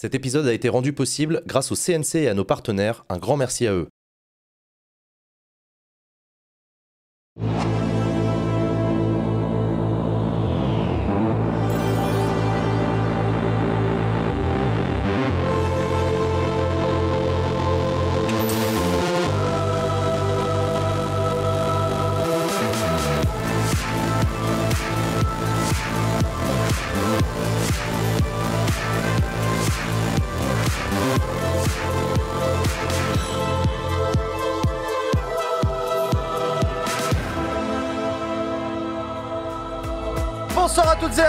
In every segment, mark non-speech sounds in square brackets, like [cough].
Cet épisode a été rendu possible grâce au CNC et à nos partenaires, un grand merci à eux.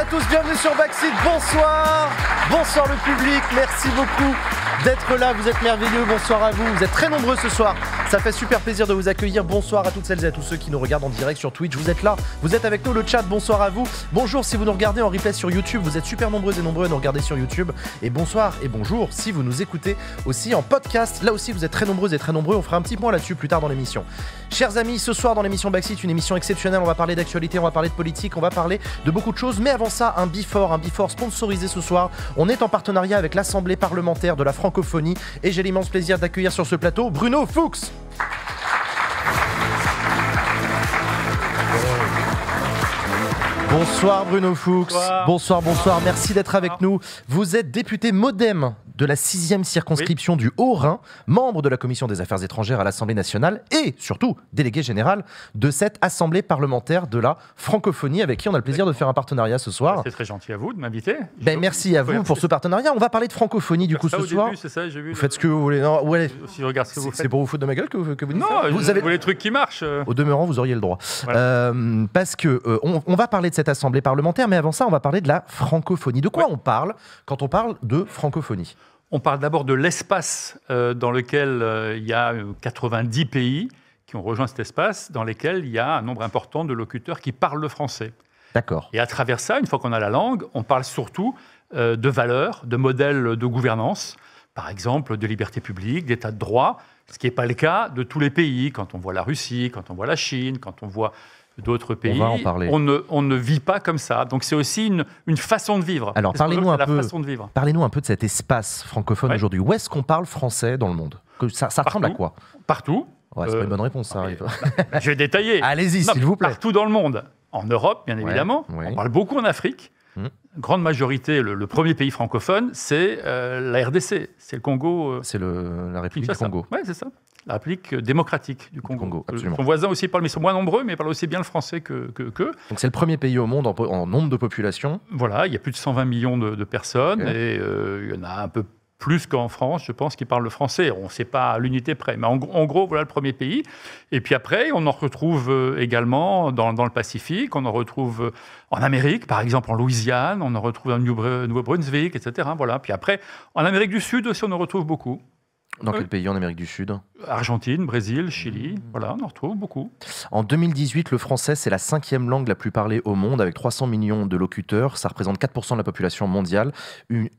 tous, bienvenue sur Backseat, bonsoir, bonsoir le public, merci beaucoup d'être là. Vous êtes merveilleux. Bonsoir à vous. Vous êtes très nombreux ce soir. Ça fait super plaisir de vous accueillir. Bonsoir à toutes celles et à tous ceux qui nous regardent en direct sur Twitch. Vous êtes là. Vous êtes avec nous le chat. Bonsoir à vous. Bonjour si vous nous regardez en replay sur YouTube. Vous êtes super nombreux et nombreux à nous regarder sur YouTube. Et bonsoir et bonjour si vous nous écoutez aussi en podcast. Là aussi, vous êtes très nombreux et très nombreux. On fera un petit point là-dessus plus tard dans l'émission. Chers amis, ce soir dans l'émission Backseat, une émission exceptionnelle. On va parler d'actualité, on va parler de politique, on va parler de beaucoup de choses. Mais avant ça, un before, un before sponsorisé ce soir. On est en partenariat avec l'Assemblée parlementaire de la France et j'ai l'immense plaisir d'accueillir sur ce plateau Bruno Fuchs. Bonsoir Bruno Fuchs. bonsoir. bonsoir. Merci d'être avec nous. Vous êtes député Modem de la 6e circonscription du Haut-Rhin, membre de la Commission des Affaires étrangères à l'Assemblée nationale et surtout délégué général de cette Assemblée parlementaire de la francophonie avec qui on a le plaisir de faire un partenariat ce soir. Bah, c'est très gentil à vous de m'inviter. Ben, merci à vous pour ce partenariat. On va parler de francophonie du coup ce soir. Début, ça, vu vous faites ce que vous voulez. C'est pour vous foutre de ma gueule que vous, que vous dites Non, vous avez... les trucs qui marchent. Euh. Au demeurant, vous auriez le droit. Euh, parce que euh, on, va parler de cette Assemblée parlementaire, mais avant ça, on va parler de la francophonie. De quoi on parle quand on parle de francophonie on parle d'abord de l'espace euh, dans lequel euh, il y a 90 euh, pays qui ont rejoint cet espace, dans lesquels il y a un nombre important de locuteurs qui parlent le français. D'accord. Et à travers ça, une fois qu'on a la langue, on parle surtout de valeurs, de modèles de gouvernance, par exemple de liberté publique, d'état de droit, ce qui n'est pas le cas de tous les pays. Quand on voit la Russie, quand on voit la Chine, quand on voit d'autres pays. On ne, on ne, vit pas comme ça. Donc c'est aussi une, façon de vivre. Alors parlez-nous un, peu, parlez un peu de cet espace francophone aujourd'hui. Où est-ce qu'on parle français dans le monde Ça, ça ressemble à quoi Partout. c'est pas une bonne réponse, ça euh, arrive. [laughs] je vais détailler. Allez-y, s'il vous plaît. Partout dans le monde. En Europe, bien évidemment. On parle beaucoup en Afrique. Hum grande majorité, le, premier pays francophone, c'est euh, la RDC, c'est le Congo. Euh, c'est la République du Congo. Oui, c'est ça. La République euh, démocratique du Congo. Son voisin aussi parle, mais ils sont moins nombreux, mais ils parlent aussi bien le français que. Donc c'est le premier pays au monde en, nombre de population. Voilà, il y a plus de 120 millions de, personnes et il y en a un peu plus plus qu'en France, je pense, qui parlent le français. On ne sait pas à l'unité près, mais en, gros, voilà le premier pays. Et puis après, on en retrouve euh, également dans, le Pacifique, on en retrouve euh, en Amérique, par exemple en Louisiane, on en retrouve en nouveau brunswick etc. Voilà. Puis après, en Amérique du Sud aussi, on en retrouve beaucoup. Dans quel euh, pays en Amérique du Sud Argentine, Brésil, Chili, hmm. voilà, on en retrouve beaucoup. En 2018, le français, c'est la cinquième langue la plus parlée au monde, avec 300 millions de locuteurs. Ça représente 4% de la population mondiale.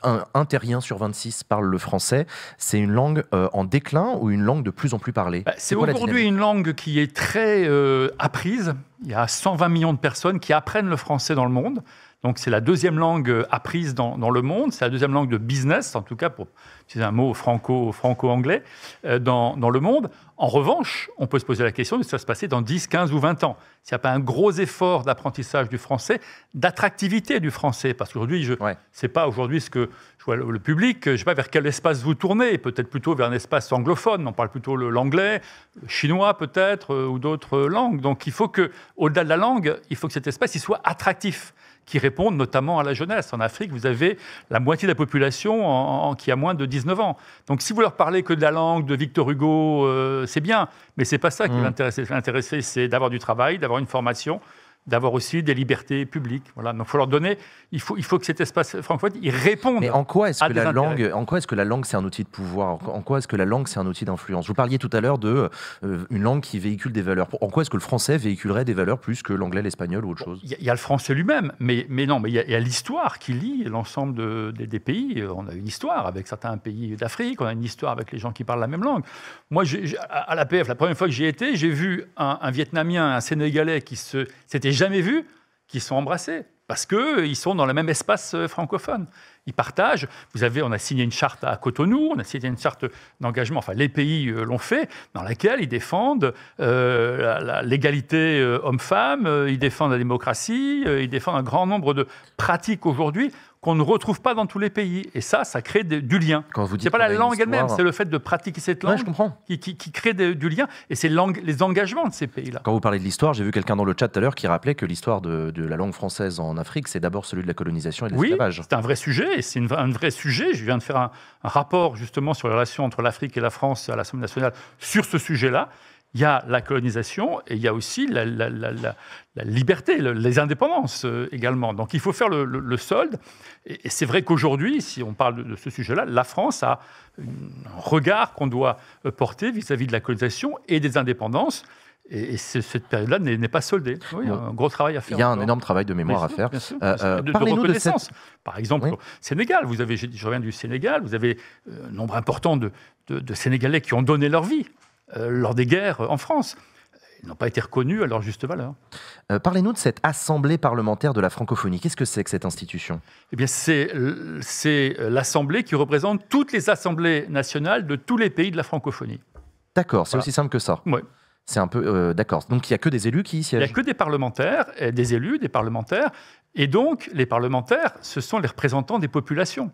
un, terrien sur 26 parle le français. C'est une langue euh, en déclin ou une langue de plus en plus parlée bah, C'est aujourd'hui une langue qui est très euh, apprise il y a 120 millions de personnes qui apprennent le français dans le monde. Donc c'est la deuxième langue euh, apprise dans, le monde, c'est la deuxième langue de business, en tout cas pour utiliser un mot franco, franco-anglais, euh, dans, le monde. En revanche, on peut se poser la question de ce qui va se passer dans 10, 15 ou 20 ans. S'il n'y a pas un gros effort d'apprentissage du français, d'attractivité du français, parce qu'aujourd'hui, je n'est pas aujourd'hui ce que je le public, je ne sais pas vers quel espace vous tournez, peut-être plutôt vers un espace anglophone, on parle plutôt l'anglais, chinois peut-être, euh, ou d'autres euh, langues. Donc il faut que, au-delà de la langue, il faut que cet espace soit attractif, qui réponde notamment à la jeunesse. En Afrique, vous avez la moitié de la population qui a moins de 19 ans. Donc si vous leur parlez que de la langue, de Victor Hugo, euh, c'est bien, mais c'est pas ça qui mmh. va intéresser. L'intéresser, c'est d'avoir du travail, d'avoir une formation, d'avoir aussi des libertés publiques. Voilà. Donc, faut leur donner. Il faut, il faut que cet espace francophone il réponde. Mais en quoi est-ce que la langue, en quoi est-ce que la langue c'est un outil de pouvoir En quoi est-ce que la langue c'est un outil d'influence Vous parliez tout à l'heure de euh, une langue qui véhicule des valeurs. En quoi est-ce que le français véhiculerait des valeurs plus que l'anglais, l'espagnol ou autre chose Il y, a le français lui-même, mais, mais non, mais il y a, l'histoire qui lie l'ensemble des pays. Euh, on a une histoire avec certains pays d'Afrique, on a une histoire avec les gens qui parlent la même langue. Moi, à l'APF, la première fois que j'y étais, j'ai vu un, un Vietnamien, un Sénégalais qui s'était jamais vu qui sont embrassés parce qu'ils euh, sont dans le même espace euh, francophone. Ils partagent. Vous avez, on a signé une charte à Cotonou, on a signé une charte d'engagement, enfin les pays euh, l'ont fait, dans laquelle ils défendent l'égalité homme-femme, ils défendent la démocratie, ils défendent un grand nombre de pratiques aujourd'hui qu'on ne retrouve pas dans tous les pays. Et ça, ça crée du lien. Quand vous pas la langue elle-même, c'est le fait de pratiquer cette langue Qui, crée du lien et c'est les engagements de ces pays-là. Quand vous parlez de l'histoire, j'ai vu quelqu'un dans le chat tout à l'heure qui rappelait que l'histoire de, la langue française en Afrique, c'est d'abord celui de la colonisation et de l'esclavage. Oui, c'est un vrai sujet c'est un vrai sujet. Je viens de faire un, un rapport justement sur les relations entre l'Afrique et la France à l'Assemblée nationale sur ce sujet-là il y a la colonisation et il y a aussi la, liberté, les indépendances euh, également. Donc il faut faire le, solde. Et, c'est vrai qu'aujourd'hui, si on parle de ce sujet-là, la France a un regard qu'on doit euh, porter vis-à-vis de la colonisation et des indépendances. Et, cette période-là n'est pas soldée. il y a un gros travail à faire. Il y a un énorme travail de mémoire à faire. Sûr, euh, de, reconnaissance. Par exemple, au Sénégal, vous avez, je, reviens du Sénégal, vous avez un nombre important de Sénégalais qui ont donné leur vie euh, lors des guerres euh, en France. Ils n'ont pas été reconnus à leur juste valeur. Euh, parlez-nous de cette Assemblée parlementaire de la francophonie. Qu'est-ce que c'est que cette institution Eh bien, c'est l'Assemblée qui représente toutes les assemblées nationales de tous les pays de la francophonie. D'accord, c'est aussi simple que ça. Oui. C'est un peu. D'accord. Donc il n'y a que des élus qui y siègent Il n'y a que des parlementaires, et des élus, des parlementaires. Et donc, les parlementaires, ce sont les représentants des populations.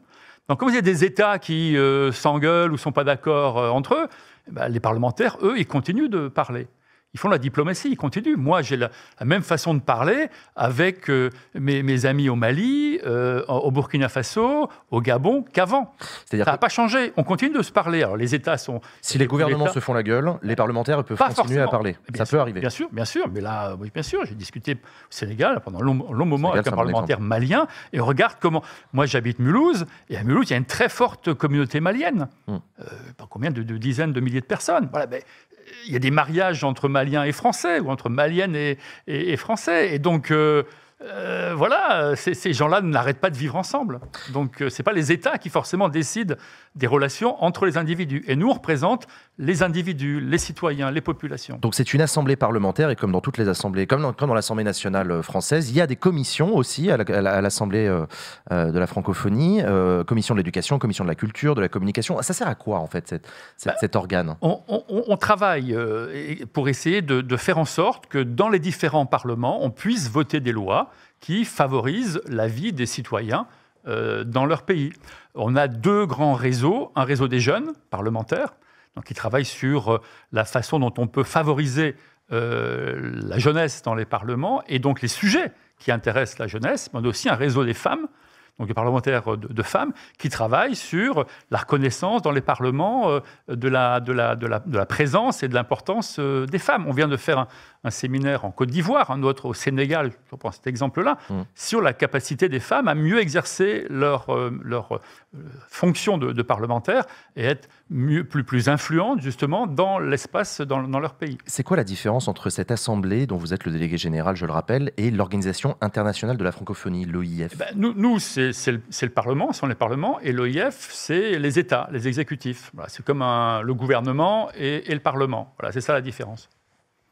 Donc, quand vous avez des États qui s'engueulent ou ne sont pas d'accord entre eux, eh ben, les parlementaires, eux, ils continuent de parler ils font la diplomatie, ils continuent. Moi, j'ai la, même façon de parler avec euh, mes, amis au Mali, euh, au Burkina Faso, au Gabon, qu'avant. Ça n'a pas changé. On continue de se parler. Alors, les États sont. Si les gouvernements se font la gueule, les parlementaires peuvent pas continuer à parler. ça peut arriver. Bien sûr, bien sûr. Mais là, euh, oui, bien sûr. J'ai discuté au Sénégal pendant un long, moment avec un parlementaire malien. Et regarde comment. Moi, j'habite Mulhouse. Et à Mulhouse, il y a une très forte communauté malienne. Pas hmm. pas combien de, dizaines de milliers de personnes. Voilà, ben, il y a des mariages entre et Français, ou entre Maliennes et, Français. Et donc, euh, euh, voilà, ces gens-là n'arrêtent pas de vivre ensemble. Donc, euh, ce n'est pas les États qui forcément décident des relations entre les individus. Et nous, représentent les individus, les citoyens, les populations. Donc, c'est une assemblée parlementaire, et comme dans toutes les assemblées, comme dans, l'Assemblée nationale euh, française, il y a des commissions aussi à l'Assemblée de la francophonie, commission de l'éducation, commission de la culture, de la communication. Ça sert à quoi, en fait, bah, cet organe on, travaille pour essayer de faire en sorte que dans les différents parlements, on puisse voter des lois qui favorisent la vie des citoyens euh, dans leur pays. On a deux grands réseaux, un réseau des jeunes parlementaires, qui travaillent sur euh, la façon dont on peut favoriser euh, la jeunesse dans les parlements et donc les sujets qui intéressent la jeunesse, mais aussi un réseau des femmes donc des parlementaires euh, de, femmes, qui travaillent sur la reconnaissance dans les parlements euh, de la, de la, de la, de la présence et de l'importance euh, des femmes. On vient de faire un, un séminaire en Côte d'Ivoire, un autre au Sénégal, je prends cet exemple-là, mm. sur la capacité des femmes à mieux exercer leur, leur fonction de, parlementaire et être mieux, plus, plus influentes justement dans l'espace, dans, leur pays. C'est quoi la différence entre cette assemblée dont vous êtes le délégué général, je le rappelle, et l'Organisation internationale de la francophonie, l'OIF eh ben, Nous, nous c'est c'est le, le, Parlement, sont les parlements, et l'OIF, c'est les États, les exécutifs. c'est comme le gouvernement et, et le Parlement. Voilà, c'est ça la différence.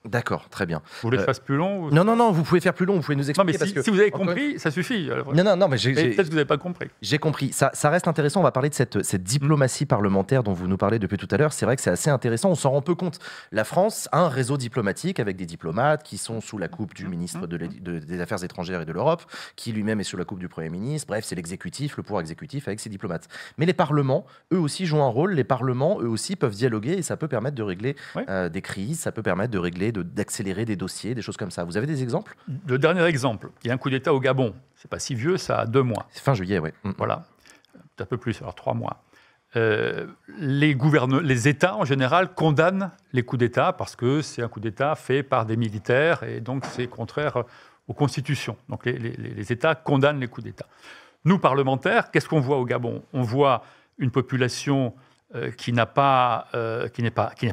D'accord, très bien. Vous voulez que euh, plus long Non, non, non, vous pouvez faire plus long, vous pouvez nous expliquer. Non, mais si, vous avez compris, ça suffit. Euh, non, non, non, mais j'ai. Peut-être que vous n'avez pas compris. J'ai compris. Ça, ça, reste intéressant. On va parler de cette, diplomatie parlementaire dont vous nous parlez depuis tout à l'heure. C'est vrai que c'est assez intéressant. On s'en rend peu compte. La France a un réseau diplomatique avec des diplomates qui sont sous la coupe du mhm. ministre des Affaires étrangères et de l'Europe, qui lui-même est sous la coupe du Premier ministre. Bref, c'est l'exécutif, le pouvoir exécutif avec ses diplomates. Mais les parlements, eux aussi, jouent un rôle. Les parlements, eux aussi, peuvent dialoguer et ça peut permettre de régler euh, des crises, ça peut permettre de régler d'accélérer des dossiers, des choses comme ça. Vous avez des exemples Le dernier exemple, il y a un coup d'État au Gabon. C'est pas si vieux, ça a deux mois. C'est Fin juillet, oui. Mm, mm. Voilà, un peu plus, alors trois mois. Euh, les, les États, en général, condamnent les coups d'État parce que c'est un coup d'État fait par des militaires et donc c'est contraire aux constitutions. Donc les États condamnent les coups d'État. Nous, parlementaires, qu'est-ce qu'on voit au Gabon On voit une population euh, euh, qui n'est pas,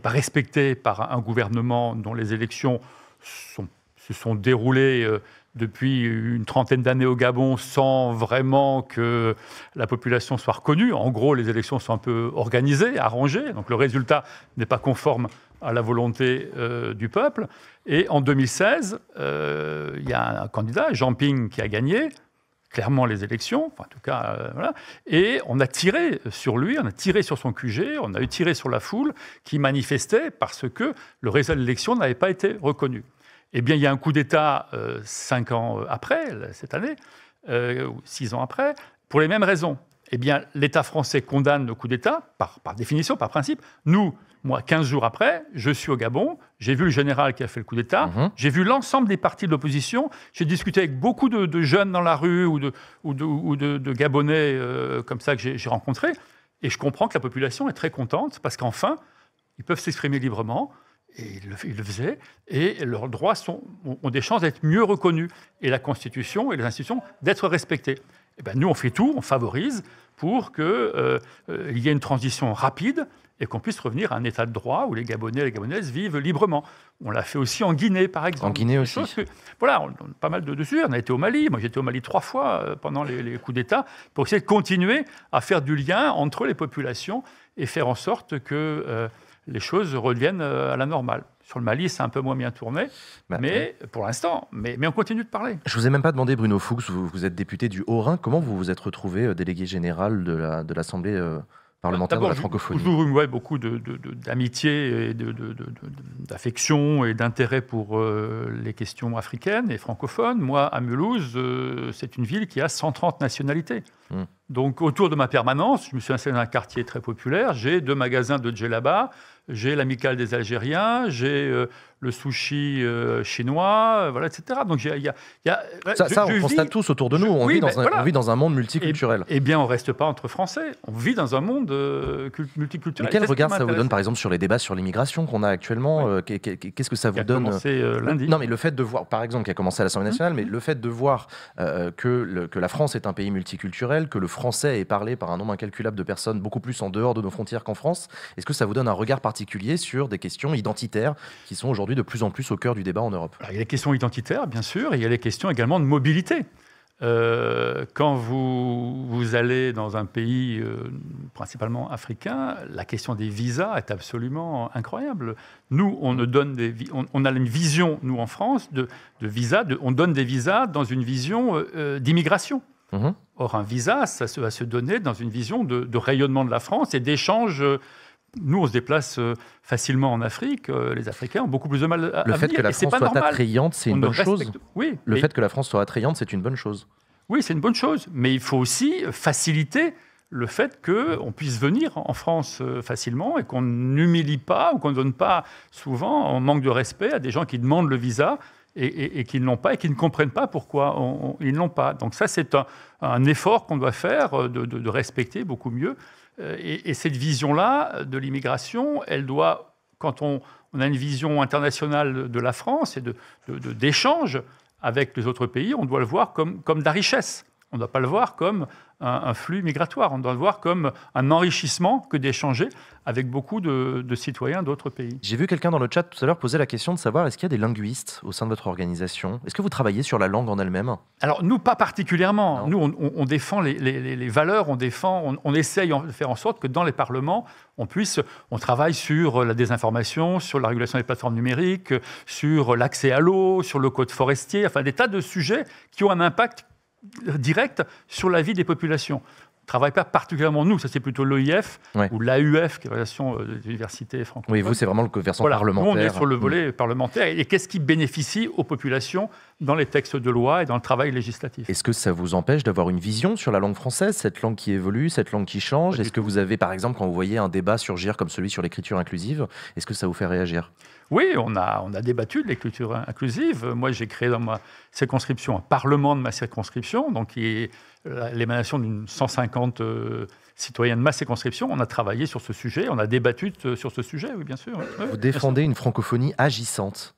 respecté par un gouvernement dont les élections se sont déroulées euh, depuis une trentaine d'années au Gabon sans vraiment que la population soit reconnue. En gros, les élections sont un peu organisées, arrangées, donc le résultat n'est pas conforme à la volonté du peuple. Et en 2016, il y a un candidat, Jean Ping, qui a gagné, clairement les élections, en tout cas, euh, voilà. et on a tiré sur lui, on a tiré sur son QG, on a eu tiré sur la foule qui manifestait parce que le résultat de l'élection n'avait pas été reconnu. Eh bien, il y a un coup d'État euh, cinq ans euh, après, cette année, ou six ans après, pour les mêmes raisons. Eh bien, l'État français condamne le coup d'État, par, par définition, par principe. Nous, moi, 15 jours après, je suis au Gabon, j'ai vu le général qui a fait le coup d'État, mhm. j'ai vu l'ensemble des partis de l'opposition, j'ai discuté avec beaucoup de, jeunes dans la rue ou de, Gabonais euh, comme ça que j'ai rencontrés, et je comprends que la population est très contente parce qu'enfin, ils peuvent s'exprimer librement, et ils le, faisaient, et leurs droits ont des chances d'être mieux reconnus, et la Constitution et les institutions d'être respectées. Et eh ben, nous, on fait tout, on favorise pour qu'il euh, euh, y ait une transition rapide et qu'on puisse revenir à un état de droit où les Gabonais et les Gabonaises vivent librement. On l'a fait aussi en Guinée, par exemple. En Guinée aussi. voilà, on, a pas mal de dessus. On a été au Mali. Moi, j'étais au Mali trois fois euh, pendant les, coups d'État pour essayer de continuer à faire du lien entre les populations et faire en sorte que euh, les choses reviennent euh, à la normale. Sur le Mali, c'est un peu moins bien tourné, bah, mais pour l'instant, mais, mais, on continue de parler. Je vous ai même pas demandé, Bruno Fuchs, vous, êtes député du Haut-Rhin, comment vous vous êtes retrouvé délégué général de l'Assemblée la, de parlementaire de la francophonie. je beaucoup d'amitié, de, de, d'affection et d'intérêt pour euh, les questions africaines et francophones. Moi, à Mulhouse, euh, c'est une ville qui a 130 nationalités. Hmm. Donc, autour de ma permanence, je me suis installé dans un quartier très populaire. J'ai deux magasins de djellaba, j'ai l'amicale des Algériens, j'ai euh, le sushi euh, chinois, euh, voilà, etc. Donc, il y, a, ça, on constate tous autour de nous. On, vit dans ben, un, dans un, monde multiculturel. Eh, eh bien, on reste pas entre Français. On vit dans un monde euh, multiculturel. Mais quel regard ça vous donne, par exemple, sur les débats sur l'immigration qu'on a actuellement Qu'est-ce que ça vous donne lundi. Non, mais le fait de voir, par exemple, qui a commencé à l'Assemblée hum. nationale, mais le fait de voir que, que la France est un pays multiculturel, que le français est parlé par un nombre incalculable de personnes, beaucoup plus en dehors de nos frontières qu'en France, est-ce que ça vous donne un regard particulier sur des questions identitaires qui sont aujourd'hui de plus en plus au cœur du débat en Europe Il y a les questions identitaires, bien sûr, et il y a les questions également de mobilité. Euh, quand vous, allez dans un pays euh, principalement africain, la question des visas est absolument incroyable. Nous, on, ne donne des, on, a une vision, nous en France, de, de visas, de, on donne des visas dans une vision euh, d'immigration. Mhm. Or, un visa, ça va se donner dans une vision de, de rayonnement de la France et d'échange nous, on se déplace euh, facilement en Afrique. Euh, les Africains ont beaucoup plus de mal à Le fait que la France soit attrayante, c'est une bonne chose. Oui, le fait que la France soit attrayante, c'est une bonne chose. Oui, c'est une bonne chose. Mais il faut aussi faciliter le fait qu'on puisse venir en France euh, facilement et qu'on n'humilie pas ou qu'on ne donne pas souvent en manque de respect à des gens qui demandent le visa et, qui ne l'ont pas et qui ne comprennent pas pourquoi ils ne l'ont pas. Donc ça, c'est un, effort qu'on doit faire de respecter beaucoup mieux euh, et, cette vision-là de l'immigration, elle doit, quand on, a une vision internationale de la France et d'échanges de, avec les autres pays, on doit le voir comme, comme de la richesse. On ne doit pas le voir comme un, flux migratoire, on doit le voir comme un enrichissement que d'échanger avec beaucoup de, citoyens d'autres pays. J'ai vu quelqu'un dans le chat tout à l'heure poser la question de savoir est-ce qu'il y a des linguistes au sein de votre organisation Est-ce que vous travaillez sur la langue en elle-même Alors nous, pas particulièrement. Nous, on, défend les, valeurs, on défend, on, on essaye de faire en sorte que dans les parlements, on puisse, on travaille sur la désinformation, sur la régulation des plateformes numériques, sur l'accès à l'eau, sur le code forestier, enfin des tas de sujets qui ont un impact direct sur la vie des populations travaille pas particulièrement nous, ça c'est plutôt l'OIF ou l'AUF, qui est la relation euh, universités franco Oui, vous c'est vraiment le versant parlementaire. on est sur le volet mm. parlementaire et qu'est-ce qui bénéficie aux populations dans les textes de loi et dans le travail législatif. Est-ce que ça vous empêche d'avoir une vision sur la langue française, cette langue qui évolue, cette langue qui change Est-ce que vous avez, par exemple, quand vous voyez un débat surgir comme celui sur l'écriture inclusive, est-ce que ça vous fait réagir Oui, on a, on a débattu de l'écriture inclusive. Moi, j'ai créé dans ma circonscription un parlement de ma circonscription, donc qui est l'émanation d'une 150 euh, citoyens de ma circonscription, on a travaillé sur ce sujet, on a débattu sur ce sujet, oui, bien sûr. Vous défendez une francophonie agissante.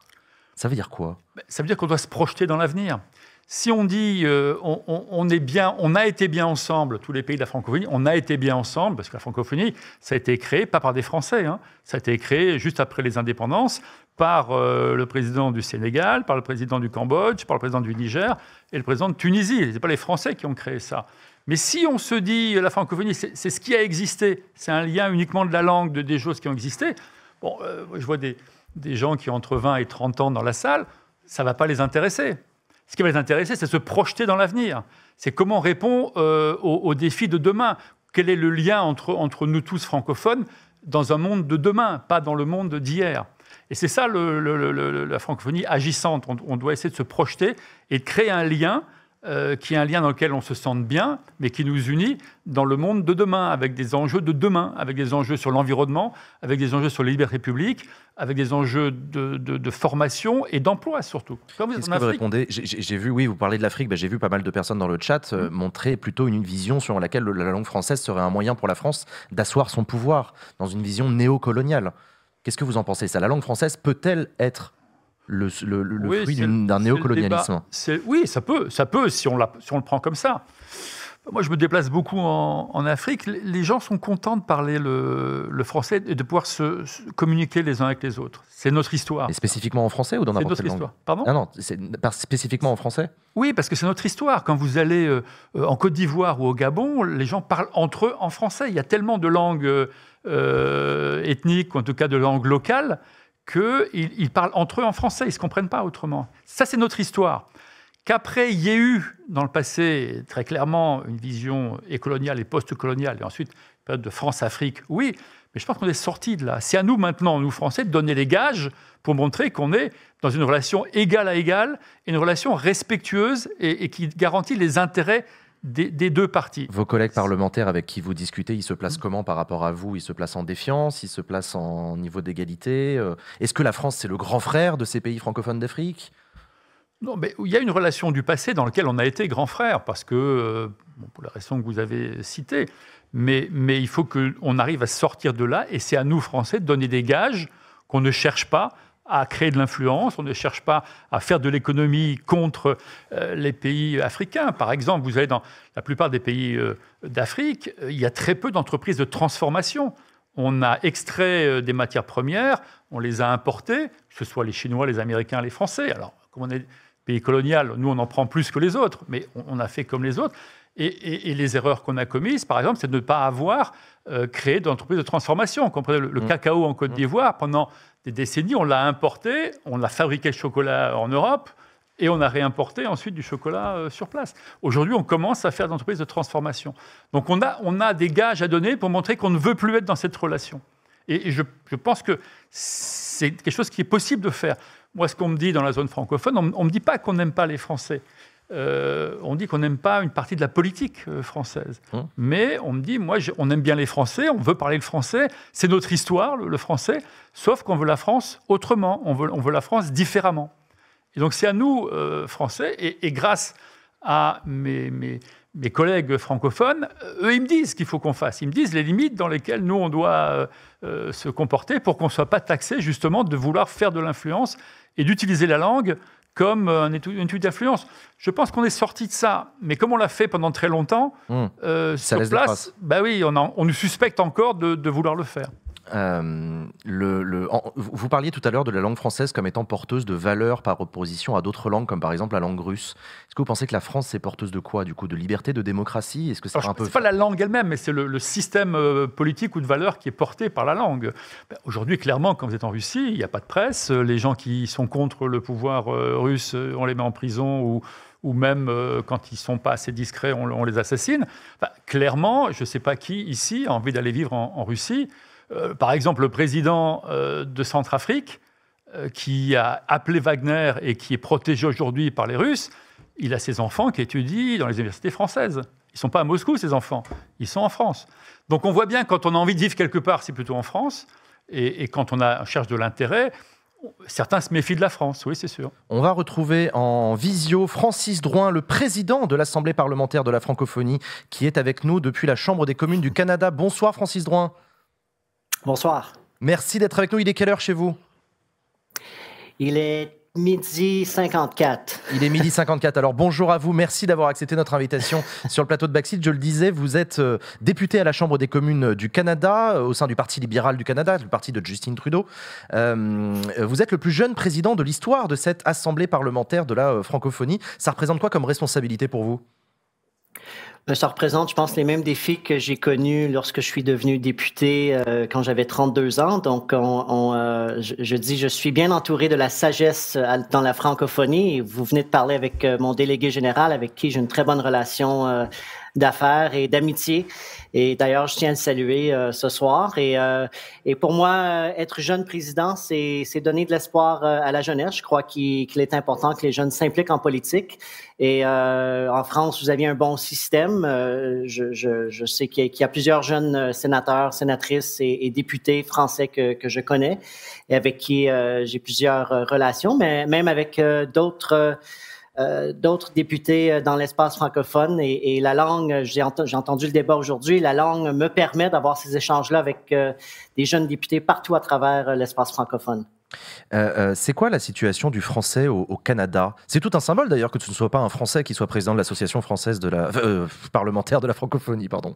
Ça veut dire quoi bah, Ça veut dire qu'on doit se projeter dans l'avenir. Si on dit euh, on, est bien, on a été bien ensemble, tous les pays de la francophonie, on a été bien ensemble, parce que la francophonie, ça a été créé pas par des Français, hein, ça a été créé juste après les indépendances par euh, le président du Sénégal, par le président du Cambodge, par le président du Niger et le président de Tunisie. Ce n'est pas les Français qui ont créé ça. Mais si on se dit euh, la francophonie, c'est ce qui a existé, c'est un lien uniquement de la langue, de des choses qui ont existé, bon, je vois des des gens qui ont entre 20 et 30 ans dans la salle, ça ne va pas les intéresser. Ce qui va les intéresser, c'est se projeter dans l'avenir. C'est comment répond euh, aux, défis de demain. Quel est le lien entre, nous tous francophones dans un monde de demain, pas dans le monde d'hier. Et c'est ça la francophonie agissante. on, doit essayer de se projeter et de créer un lien euh, qui est un lien dans lequel on se sente bien, mais qui nous unit dans le monde de demain, avec des enjeux de demain, avec des enjeux sur l'environnement, avec des enjeux sur les libertés publiques, avec des enjeux de, formation et d'emploi surtout. Comme vous, ce que vous répondez J'ai vu, oui, vous parlez de l'Afrique, ben, j'ai vu pas mal de personnes dans le chat euh, mm. montrer plutôt une vision sur laquelle la langue française serait un moyen pour la France d'asseoir son pouvoir, dans une vision néocoloniale. Qu'est-ce que vous en pensez ça La langue française peut-elle être le, fruit d'un néocolonialisme. Oui, ça peut, ça peut si on, le prend comme ça. Moi, je me déplace beaucoup en, Afrique. Les gens sont contents de parler le, français et de pouvoir se, communiquer les uns avec les autres. C'est notre histoire. Et spécifiquement en français ou dans n'importe quelle langue histoire. Pardon ah Non, c'est spécifiquement en français Oui, parce que c'est notre histoire. Quand vous allez euh, euh, en Côte d'Ivoire ou au Gabon, les gens parlent entre eux en français. Il y a tellement de langues euh, ethniques, ou en tout cas de langues locales, qu'ils parlent entre eux en français, ils ne se comprennent pas autrement. Ça, c'est notre histoire. Qu'après, il y ait eu, dans le passé, très clairement, une vision et coloniale et post-coloniale, et ensuite une période de France-Afrique, oui, mais je pense qu'on est sorti de là. C'est à nous maintenant, nous Français, de donner les gages pour montrer qu'on est dans une relation égale à égale, une relation respectueuse et qui garantit les intérêts des, deux parties. Vos collègues parlementaires avec qui vous discutez, ils se placent comment par rapport à vous Ils se placent en défiance Ils se placent en niveau d'égalité euh? Est-ce que la France, c'est le grand frère de ces pays francophones d'Afrique non, mais il y a une relation du passé dans laquelle on a été grand frère, parce que, euh, pour la raison que vous avez citée, mais il faut qu'on arrive à sortir de là, et c'est à nous, Français, de donner des gages qu'on ne cherche pas à créer de l'influence, on ne cherche pas à faire de l'économie contre euh, les pays africains. Par exemple, vous allez dans la plupart des pays euh, d'Afrique, il y a très peu d'entreprises de transformation. On a extrait euh, des matières premières, on les a importées, que ce soit les Chinois, les Américains, les Français. Alors, comme on est pays colonial, nous, on en prend plus que les autres, mais on, a fait comme les autres. Et, les erreurs qu'on a commises, par exemple, c'est de ne pas avoir créé d'entreprises de transformation. Comprenez le, mmh. cacao en Côte mmh. d'Ivoire, pendant des décennies, on l'a importé, on a fabriqué le chocolat en Europe, et on a réimporté ensuite du chocolat euh, sur place. Aujourd'hui, on commence à faire des de transformation. Donc on a, on a des gages à donner pour montrer qu'on ne veut plus être dans cette relation. Et, je, je pense que c'est quelque chose qui est possible de faire. Moi, ce qu'on me dit dans la zone francophone, on ne me dit pas qu'on n'aime pas les Français. Euh, on dit qu'on n'aime pas une partie de la politique euh, française. Hein Mais on me dit, moi, on aime bien les Français, on veut parler le français, c'est notre histoire, le, français, sauf qu'on veut la France autrement, on veut, on veut la France différemment. Et donc c'est à nous, euh, Français, et, grâce à mes, collègues francophones, eux, ils me disent ce qu'il faut qu'on fasse. Ils me disent les limites dans lesquelles nous, on doit se comporter pour qu'on ne soit pas taxé justement de vouloir faire de l'influence et d'utiliser la langue comme euh, une étude d'influence. Je pense qu'on est sorti de ça, mais comme on l'a fait pendant très longtemps, hmm. euh, ça sur place, bah oui, on, nous suspecte encore de vouloir le faire. Euh, le, vous parliez tout à l'heure de la langue française comme étant porteuse de valeurs par opposition à d'autres langues, comme par exemple la langue russe. Est-ce que vous pensez que la France est porteuse de quoi Du coup, de liberté, de démocratie Est-ce que c'est un peu pas la langue elle-même, mais c'est le, système euh, politique ou de valeurs qui est porté par la langue. Ben, aujourd'hui, clairement, quand vous êtes en Russie, il n'y a pas de presse. Euh, les gens qui sont contre le pouvoir russe, on les met en prison ou ou même quand ils ne sont pas assez discrets, on, les assassine. clairement, je ne sais pas qui ici a envie d'aller vivre en, en Russie. Euh, par exemple, le président euh, de Centrafrique, euh, qui a appelé Wagner et qui est protégé aujourd'hui par les Russes, il a ses enfants qui étudient dans les universités françaises. Ils ne sont pas à Moscou, ces enfants, ils sont en France. Donc on voit bien, quand on a envie de vivre quelque part, c'est plutôt en France, et, quand on, a, cherche de l'intérêt, Certains se méfient de la France, oui, c'est sûr. On va retrouver en visio Francis Drouin, le président de l'Assemblée parlementaire de la francophonie, qui est avec nous depuis la Chambre des communes du Canada. Bonsoir, Francis Drouin. Bonsoir. Merci d'être avec nous. Il est quelle heure chez vous Il est midi 54. Il est midi 54. Alors bonjour à vous, merci d'avoir accepté notre invitation sur le plateau de Backseat. Je le disais, vous êtes euh, député à la Chambre des communes du Canada, euh, au sein du Parti libéral du Canada, le parti de Justin Trudeau. Euh, vous êtes le plus jeune président de l'histoire de cette Assemblée parlementaire de la francophonie. Ça représente quoi comme responsabilité pour vous ben, ça représente, je pense, les mêmes défis que j'ai connus lorsque je suis devenu député euh, quand j'avais 32 ans. Donc, on, euh, je, je, dis, je suis bien entouré de la sagesse euh, dans la francophonie. Vous venez de parler avec mon délégué général, avec qui j'ai une très bonne relation d'affaires et d'amitié. Et d'ailleurs, je tiens à le saluer euh, ce soir. Et, euh, et pour moi, euh, être jeune président, c'est donner de l'espoir à la jeunesse. Je crois qu'il est important que les jeunes s'impliquent en politique. Et en France, vous aviez un bon système. Je, je, je, sais qu'il y, a plusieurs jeunes sénateurs, sénatrices et, et députés français que, que, je connais et avec qui j'ai plusieurs relations, mais même avec d'autres euh, d'autres députés euh, dans l'espace francophone. Et, la langue, j'ai, entendu le débat aujourd'hui, la langue me permet d'avoir ces échanges-là avec euh, des jeunes députés partout à travers l'espace francophone. c'est quoi la situation du français au, Canada C'est tout un symbole d'ailleurs que ce ne soit pas un français qui soit président de l'association française de la [laughs] parlementaire de la francophonie, pardon.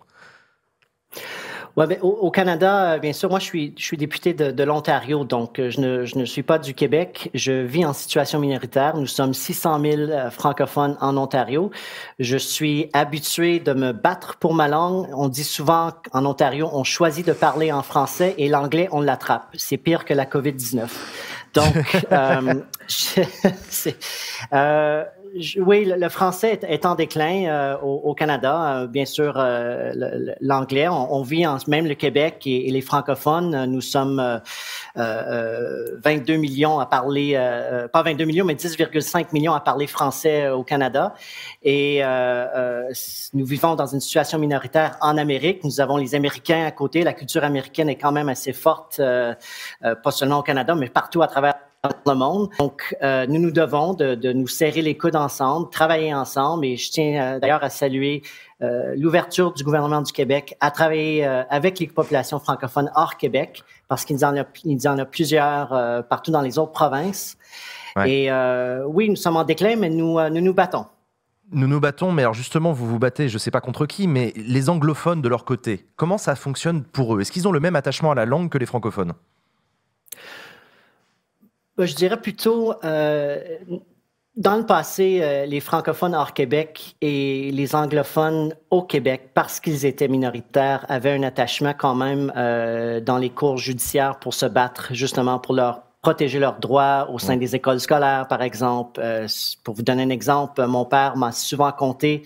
Ben, au, Canada, euh, bien sûr, moi, je suis, je suis député de, de l'Ontario, donc euh, je ne, je ne, suis pas du Québec. Je vis en situation minoritaire. Nous sommes 600 000 euh, francophones en Ontario. Je suis habitué de me battre pour ma langue. On dit souvent qu'en Ontario, on choisit de parler en français et l'anglais, on l'attrape. C'est pire que la COVID-19. Donc, [laughs] euh, je, [laughs] euh, oui, le, français est, en déclin euh, au, Canada. Euh, bien sûr, euh, l'anglais, on, vit en, même le Québec et, et les francophones. Nous sommes 22 millions à parler, pas 22 millions, mais 10,5 millions à parler français au Canada. Et nous vivons dans une situation minoritaire en Amérique. Nous avons les Américains à côté. La culture américaine est quand même assez forte, pas seulement au Canada, mais partout à travers dans le monde. Donc, euh, nous nous devons de, nous serrer les coudes ensemble, travailler ensemble. Et je tiens euh, d'ailleurs à saluer euh, l'ouverture du gouvernement du Québec à travailler avec les populations francophones hors Québec, parce qu'il en en a plusieurs partout dans les autres provinces. Et oui, nous sommes en déclin, mais nous nous, nous battons. Nous nous battons, mais alors justement, vous vous battez, je ne sais pas contre qui, mais les anglophones de leur côté, comment ça fonctionne pour eux Est-ce qu'ils ont le même attachement à la langue que les francophones ben, je dirais plutôt, euh, dans le passé, euh, les francophones hors Québec et les anglophones au Québec, parce qu'ils étaient minoritaires, avaient un attachement quand même euh, dans les cours judiciaires pour se battre justement pour leur protéger leurs droits au sein des écoles scolaires, par exemple. Euh, pour vous donner un exemple, mon père m'a souvent conté,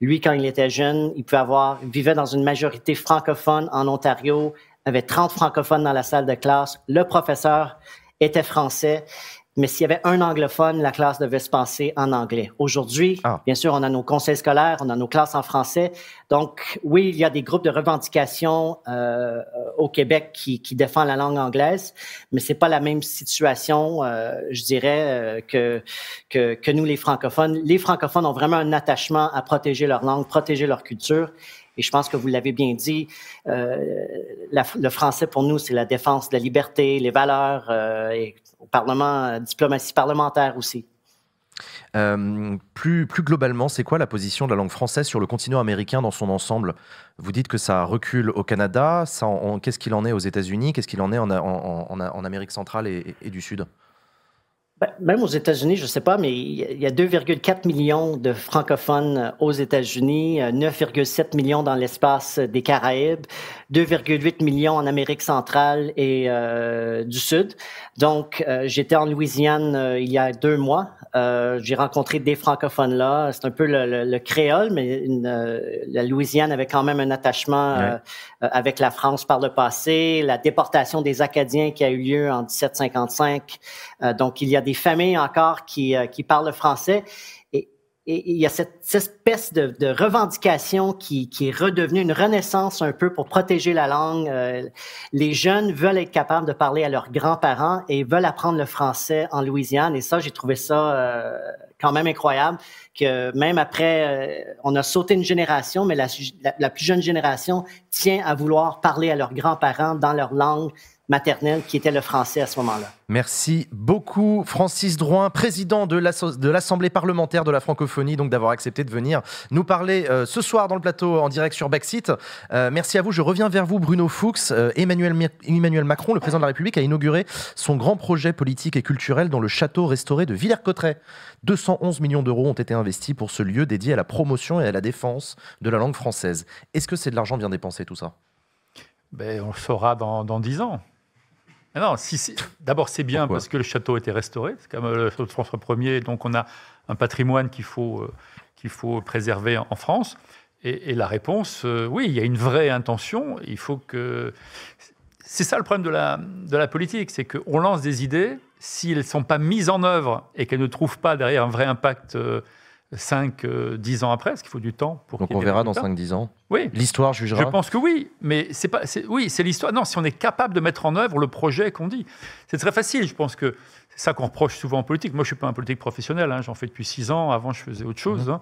lui, quand il était jeune, il pouvait avoir, il vivait dans une majorité francophone en Ontario, avait 30 francophones dans la salle de classe. Le professeur était français. Mais s'il y avait un anglophone, la classe devait se passer en anglais. Aujourd'hui, ah. bien sûr, on a nos conseils scolaires, on a nos classes en français. Donc, oui, il y a des groupes de revendications euh, au Québec qui, qui défendent la langue anglaise, mais c'est pas la même situation, euh, je dirais, euh, que, que, que nous, les francophones. Les francophones ont vraiment un attachement à protéger leur langue, protéger leur culture. Et je pense que vous l'avez bien dit, euh, le français pour nous, c'est la défense de la liberté, les valeurs, euh, et au Parlement, euh, diplomatie parlementaire aussi. plus, plus globalement, c'est quoi la position de la langue française sur le continent américain dans son ensemble Vous dites que ça recule au Canada, qu'est-ce qu'il en est aux États-Unis, qu'est-ce qu'il en est en, en, Amérique centrale et du Sud ben, même aux États-Unis, je ne sais pas, mais il y a 2,4 millions de francophones euh, aux États-Unis, 9,7 euh, millions dans l'espace euh, des Caraïbes, 2,8 millions en Amérique centrale et du Sud. Donc, j'étais en Louisiane il y a deux mois. J'ai rencontré des francophones là. C'est un peu le, créole, mais une, la Louisiane avait quand même un attachement avec la France par le passé. La déportation des Acadiens qui a eu lieu en 1755. donc, il y a des des familles encore euh, qui, parlent le français. Et, il y a cette, espèce de, revendication qui, est redevenue une renaissance un peu pour protéger la langue. Euh, les jeunes veulent être capables de parler à leurs grands-parents et veulent apprendre le français en Louisiane. Et ça, j'ai trouvé ça euh, quand même incroyable que même après, on a sauté une génération, mais la, la, plus jeune génération tient à vouloir parler à leurs grands-parents dans leur langue maternelle qui était le français à ce moment-là. Merci beaucoup, Francis Drouin, président de l'Assemblée parlementaire de la francophonie, donc d'avoir accepté de venir nous parler euh, ce soir dans le plateau en direct sur Backsit. Euh, merci à vous. Je reviens vers vous, Bruno Fuchs. Euh, Emmanuel, Macron, le président de la République, a inauguré son grand projet politique et culturel dans le château restauré de Villers-Cotterêts. 211 millions d'euros ont été investis pour ce lieu dédié à la promotion et à la défense de la langue française. Est-ce que c'est de l'argent bien dépensé, tout ça ben, On le saura dans, dix ans. Ah d'abord c'est bien parce que le château a été restauré, c'est comme euh, le château de François Ier, donc on a un patrimoine qu'il faut, euh, faut préserver en, France. Et, la réponse, euh, oui, il y a une vraie intention, il faut que... C'est ça le problème de la, politique, c'est qu'on lance des idées, si elles ne sont pas mises en œuvre et qu'elles ne trouvent pas derrière un vrai impact... 5-10 euh, ans après, parce qu'il faut du temps pour. Donc on verra dans 5-10 ans. Oui. L'histoire jugera. Je pense que oui, mais c'est pas. Oui, c'est l'histoire. Non, si on est capable de mettre en œuvre le projet qu'on dit, c'est très facile. Je pense que c'est ça qu'on reproche souvent en politique. Moi, je suis pas un politique professionnel. Hein. J'en fais depuis 6 ans. Avant, je faisais autre chose. Mhm. Hein.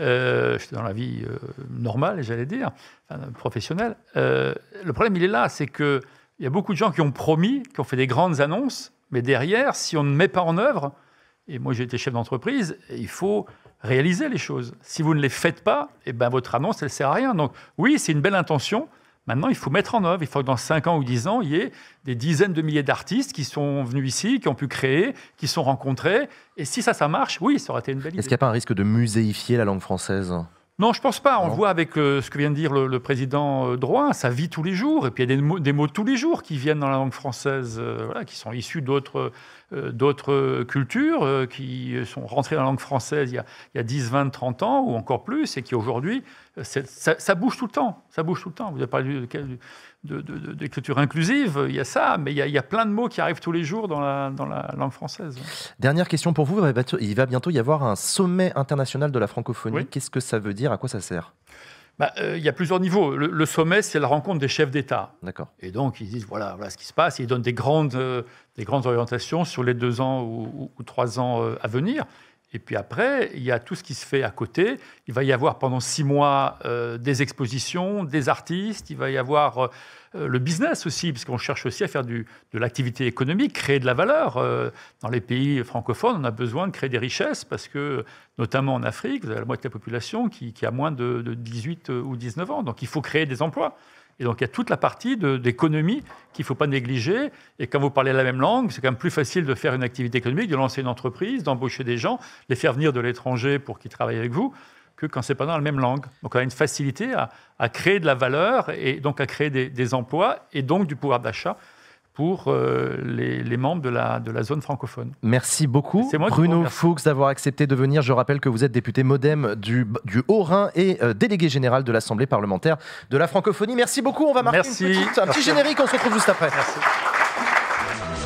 Euh, j'étais dans la vie euh, normale, j'allais dire, professionnelle. le problème, il est là, c'est que il y a beaucoup de gens qui ont promis, qui ont fait des grandes annonces, mais derrière, si on ne met pas en œuvre, et moi j'ai été chef d'entreprise, il faut réaliser les choses. Si vous ne les faites pas, eh ben, votre annonce, elle ne sert à rien. Donc oui, c'est une belle intention. Maintenant, il faut mettre en œuvre. Il faut que dans 5 ans ou 10 ans, il y ait des dizaines de milliers d'artistes qui sont venus ici, qui ont pu créer, qui sont rencontrés. Et si ça, ça marche, oui, ça aurait été une belle idée. Est-ce qu'il n'y a pas un risque de muséifier la langue française non, je pense pas. On voit avec euh, ce que vient de dire le, président euh, Droit, ça vit tous les jours. Et puis il y a des mots, tous les jours qui viennent dans la langue française, euh, qui sont issus d'autres euh, d'autres euh, cultures euh, qui sont rentrées dans la langue française il y a, 10, 20, 30 ans ou encore plus et qui aujourd'hui, ça, bouge tout le temps. Ça bouge tout le temps. Vous avez parlé d'écriture inclusive, il y a ça, mais il y a, plein de mots qui arrivent tous les jours dans la, dans la langue française. Dernière question pour vous. Il va bientôt y avoir un sommet international de la francophonie. Qu'est-ce que ça veut dire À quoi ça sert bah, euh, il y a plusieurs niveaux. Le, sommet, c'est la rencontre des chefs d'État. D'accord. Et donc, ils disent voilà, ce qui se passe. ils donnent euh, des grandes, orientations sur les deux ans ou, trois ans euh, à venir. Et puis après, il y a tout ce qui se fait à côté. Il va y avoir pendant six mois euh, des expositions, des artistes, il va y avoir euh, euh, le business aussi, parce qu'on cherche aussi à faire du, de l'activité économique, créer de la valeur. dans les pays francophones, on a besoin de créer des richesses, parce que notamment en Afrique, vous avez la moitié de la population qui, a moins de 18 ou 19 ans. Donc il faut créer des emplois. Et donc il y a toute la partie d'économie qu'il ne faut pas négliger. Et quand vous parlez la même langue, c'est quand même plus facile de faire une activité économique, de lancer une entreprise, d'embaucher des gens, les faire venir de l'étranger pour qu'ils travaillent avec vous, que quand c'est pas dans la même langue. Donc on a une facilité à, créer de la valeur et donc à créer des emplois et donc du pouvoir d'achat pour euh, les, membres de la, de la zone francophone. Merci beaucoup, Bruno Fuchs, d'avoir accepté de venir. Je rappelle que vous êtes député modem du, Haut-Rhin et euh, délégué général de l'Assemblée parlementaire de la francophonie. Merci beaucoup, on va marquer Merci. un petit générique, on se retrouve juste après. Merci.